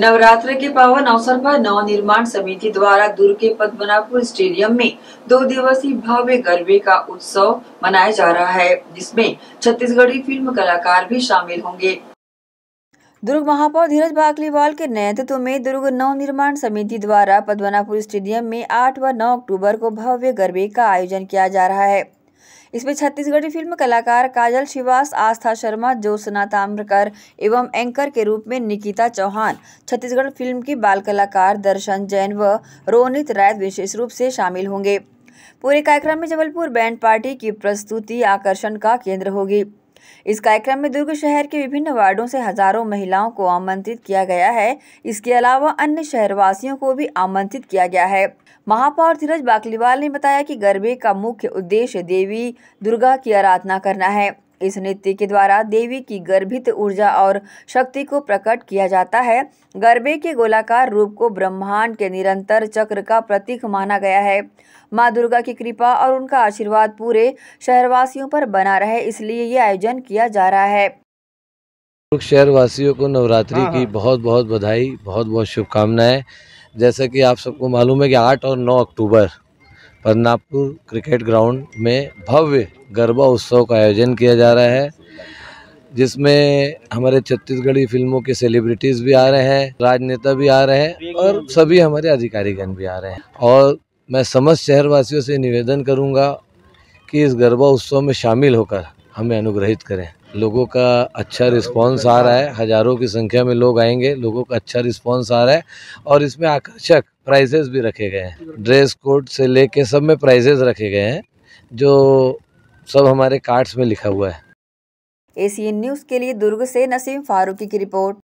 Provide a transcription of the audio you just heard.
नवरात्र के पावन अवसर पर नव निर्माण समिति द्वारा दुर्ग के पद्मनापुर स्टेडियम में दो दिवसीय भव्य गरबे का उत्सव मनाया जा रहा है जिसमें छत्तीसगढ़ी फिल्म कलाकार भी शामिल होंगे दुर्ग महापौर धीरज बाकलीवाल के नेतृत्व में दुर्ग नव निर्माण समिति द्वारा पद्मनापुर स्टेडियम में 8 व 9 अक्टूबर को भव्य गरबे का आयोजन किया जा रहा है इसमें छत्तीसगढ़ी फिल्म कलाकार काजल श्रीवास आस्था शर्मा ज्योत्सना ताम्रकर एवं एंकर के रूप में निकिता चौहान छत्तीसगढ़ फिल्म की बाल कलाकार दर्शन जैन व रोनित राय विशेष रूप से शामिल होंगे पूरे कार्यक्रम में जबलपुर बैंड पार्टी की प्रस्तुति आकर्षण का केंद्र होगी इस कार्यक्रम में दुर्ग शहर के विभिन्न वार्डों से हजारों महिलाओं को आमंत्रित किया गया है इसके अलावा अन्य शहरवासियों को भी आमंत्रित किया गया है महापौर धीरज बाकलीवाल ने बताया कि गरबे का मुख्य उद्देश्य देवी दुर्गा की आराधना करना है इस नृत्य के द्वारा देवी की गर्भित ऊर्जा और शक्ति को प्रकट किया जाता है गर्भे के गोलाकार रूप को ब्रह्मांड के निरंतर चक्र का प्रतीक माना गया है माँ दुर्गा की कृपा और उनका आशीर्वाद पूरे शहरवासियों पर बना रहे इसलिए ये आयोजन किया जा रहा है शहरवासियों को नवरात्रि हाँ, की हाँ। बहुत बहुत बधाई बहुत बहुत शुभकामनाएं जैसा कि आप सबको मालूम है कि आठ और नौ अक्टूबर पदनापुर क्रिकेट ग्राउंड में भव्य गरबा उत्सव का आयोजन किया जा रहा है जिसमें हमारे छत्तीसगढ़ी फिल्मों के सेलिब्रिटीज़ भी आ रहे हैं राजनेता भी आ रहे हैं और सभी हमारे अधिकारीगण भी आ रहे हैं और मैं समस्त शहरवासियों से निवेदन करूंगा कि इस गरबा उत्सव में शामिल होकर हमें अनुग्रहित करें लोगों का अच्छा रिस्पांस आ रहा है हज़ारों की संख्या में लोग आएंगे लोगों का अच्छा रिस्पांस आ रहा है और इसमें आकर्षक प्राइजेस भी रखे गए हैं ड्रेस कोड से लेके सब में प्राइजेस रखे गए हैं जो सब हमारे कार्ड्स में लिखा हुआ है एसीएन न्यूज़ के लिए दुर्ग से नसीम फारूकी की रिपोर्ट